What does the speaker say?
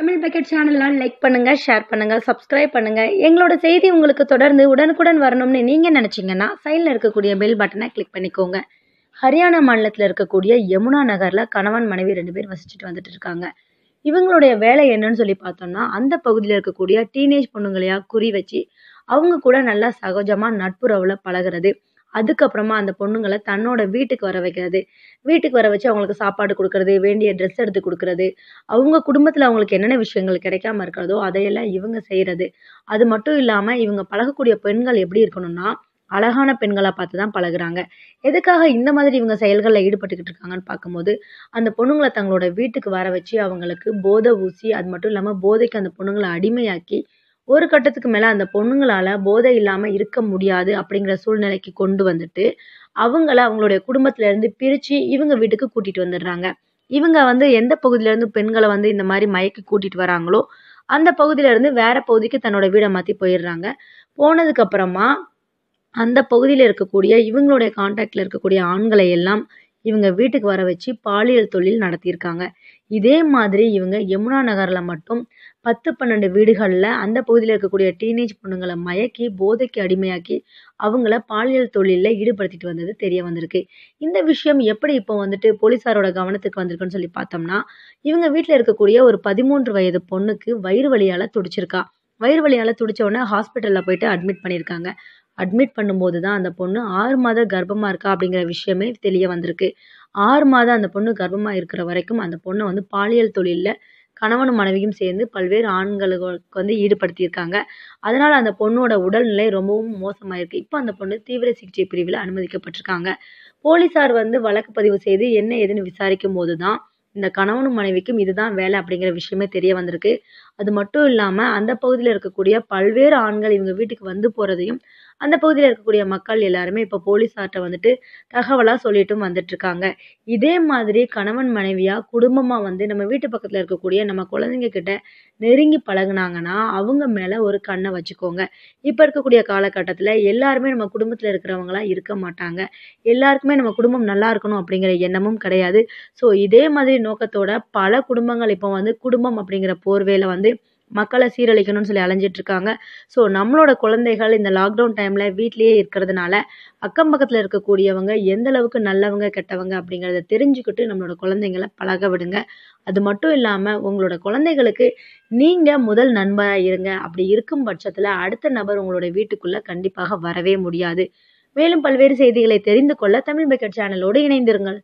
Tamil bucket சேனல்லாம் like பண்ணுங்கள் share பண்ணுங்கள் சப்ஸ்கிரைப் பண்ணுங்கள் எங்களோட செய்தி உங்களுக்கு தொடர்ந்து உடனுக்குடன் வரணும்னு நீங்கள் நினச்சிங்கன்னா சைடில் இருக்கக்கூடிய பெல் பட்டனை கிளிக் பண்ணிக்கோங்க ஹரியானா மாநிலத்தில் இருக்கக்கூடிய யமுனா நகரில் கணவன் மனைவி ரெண்டு பேர் வசிச்சுட்டு வந்துட்டு இருக்காங்க இவங்களுடைய வேலை என்னன்னு சொல்லி பார்த்தோம்னா அந்த பகுதியில் இருக்கக்கூடிய டீனேஜ் பொண்ணுங்களையா குறி வச்சு அவங்க கூட நல்லா சகஜமாக நட்புறவில் பழகிறது அதுக்கப்புறமா அந்த பொண்ணுங்களை தன்னோட வீட்டுக்கு வர வைக்கிறது வீட்டுக்கு வர வச்சு அவங்களுக்கு சாப்பாடு கொடுக்கறது வேண்டிய ட்ரெஸ் எடுத்து கொடுக்கறது அவங்க குடும்பத்தில் அவங்களுக்கு என்னென்ன விஷயங்கள் கிடைக்காம இருக்கிறதோ அதையெல்லாம் இவங்க செய்கிறது அது மட்டும் இல்லாமல் இவங்க பழகக்கூடிய பெண்கள் எப்படி இருக்கணும்னா அழகான பெண்களாக பார்த்து தான் பழகுறாங்க எதுக்காக இந்த மாதிரி இவங்க செயல்களில் ஈடுபட்டுக்கிட்டு இருக்காங்கன்னு பார்க்கும்போது அந்த பொண்ணுங்களை தங்களோட வீட்டுக்கு வர வச்சு அவங்களுக்கு போதை ஊசி அது மட்டும் இல்லாமல் போதைக்கு அந்த பொண்ணுங்களை அடிமையாக்கி ஒரு கட்டத்துக்கு மேலே அந்த பொண்ணுங்களால் போதை இல்லாமல் இருக்க முடியாது அப்படிங்கிற சூழ்நிலைக்கு கொண்டு வந்துட்டு அவங்கள அவங்களுடைய இருந்து பிரித்து இவங்க வீட்டுக்கு கூட்டிகிட்டு வந்துடுறாங்க இவங்க வந்து எந்த பகுதியிலேருந்து பெண்களை வந்து இந்த மாதிரி மயக்கி கூட்டிகிட்டு வராங்களோ அந்த பகுதியிலேருந்து வேறு பகுதிக்கு தன்னோட வீடை மாற்றி போயிடுறாங்க போனதுக்கப்புறமா அந்த பகுதியில் இருக்கக்கூடிய இவங்களுடைய கான்டாக்ட்ல இருக்கக்கூடிய ஆண்களை எல்லாம் இவங்க வீட்டுக்கு வர வச்சு பாலியல் தொழில் நடத்தியிருக்காங்க இதே மாதிரி இவங்க யமுனா நகரில் மட்டும் பத்து பன்னெண்டு வீடுகளில் அந்த பகுதியில் இருக்கக்கூடிய டீனேஜ் பொண்ணுங்களை மயக்கி போதைக்கு அடிமையாக்கி அவங்கள பாலியல் தொழிலில் ஈடுபடுத்திட்டு வந்தது தெரிய வந்திருக்கு இந்த விஷயம் எப்படி இப்போ வந்துட்டு போலீஸாரோட கவனத்துக்கு வந்திருக்குன்னு சொல்லி பார்த்தோம்னா இவங்க வீட்டில் இருக்கக்கூடிய ஒரு பதிமூன்று வயது பொண்ணுக்கு வயிறு வலியால் துடிச்சிருக்கா வயிறு வலியால் துடிச்ச உடனே ஹாஸ்பிட்டலில் போயிட்டு அட்மிட் பண்ணியிருக்காங்க அட்மிட் பண்ணும்போது தான் அந்த பொண்ணு ஆறு மாத கர்ப்பமாக இருக்கா அப்படிங்கிற விஷயமே தெரிய வந்திருக்கு ஆறு மாதம் அந்த பொண்ணு கர்ப்பமாக இருக்கிற வரைக்கும் அந்த பொண்ணை வந்து பாலியல் தொழிலில் கணவனும் மனைவியும் சேர்ந்து பல்வேறு ஆண்களுக்கு வந்து ஈடுபடுத்தியிருக்காங்க அதனால் அந்த பொண்ணோட உடல்நிலை ரொம்பவும் மோசமாயிருக்கு இப்போ அந்த பொண்ணு தீவிர சிகிச்சை பிரிவில் அனுமதிக்கப்பட்டிருக்காங்க போலீஸார் வந்து வழக்கு பதிவு செய்து என்ன ஏதுன்னு விசாரிக்கும் போது தான் இந்த கணவனும் மனைவிக்கும் இதுதான் வேலை அப்படிங்கிற விஷயமே தெரிய வந்திருக்கு அது மட்டும் இல்லாமல் அந்த பகுதியில் இருக்கக்கூடிய பல்வேறு ஆண்கள் இவங்க வீட்டுக்கு வந்து போகிறதையும் அந்த பகுதியில் இருக்கக்கூடிய மக்கள் எல்லாருமே இப்போ போலீஸார்கிட்ட வந்துட்டு தகவலாக சொல்லிட்டும் இருக்காங்க இதே மாதிரி கணவன் மனைவியாக குடும்பமாக வந்து நம்ம வீட்டு பக்கத்தில் இருக்கக்கூடிய நம்ம குழந்தைங்க கிட்ட நெருங்கி பழகுனாங்கன்னா அவங்க மேலே ஒரு கண்ணை வச்சுக்கோங்க இப்போ இருக்கக்கூடிய காலகட்டத்தில் எல்லாருமே நம்ம குடும்பத்தில் இருக்கிறவங்களாம் இருக்க மாட்டாங்க எல்லாருக்குமே நம்ம குடும்பம் நல்லா இருக்கணும் அப்படிங்கிற எண்ணமும் கிடையாது ஸோ இதே மாதிரி நோக்கத்தோட பல குடும்பங்கள் இப்போ வந்து குடும்பம் அப்படிங்கிற போர்வையில் வந்து மக்களை சீரழிக்கணும்னு சொல்லி அலைஞ்சிட்டு இருக்காங்க ஸோ நம்மளோட குழந்தைகள் இந்த லாக்டவுன் டைமில் வீட்லேயே இருக்கிறதுனால அக்கம் பக்கத்தில் இருக்கக்கூடியவங்க எந்த அளவுக்கு நல்லவங்க கெட்டவங்க அப்படிங்கிறத தெரிஞ்சுக்கிட்டு நம்மளோட குழந்தைங்களை பழக விடுங்க அது மட்டும் இல்லாமல் உங்களோட குழந்தைகளுக்கு நீங்கள் முதல் நண்பராக இருங்க அப்படி இருக்கும் பட்சத்தில் அடுத்த நபர் உங்களோட வீட்டுக்குள்ளே கண்டிப்பாக வரவே முடியாது மேலும் பல்வேறு செய்திகளை தெரிந்து கொள்ள தமிழ் பக்கெட் சேனலோடு இணைந்திருங்கள்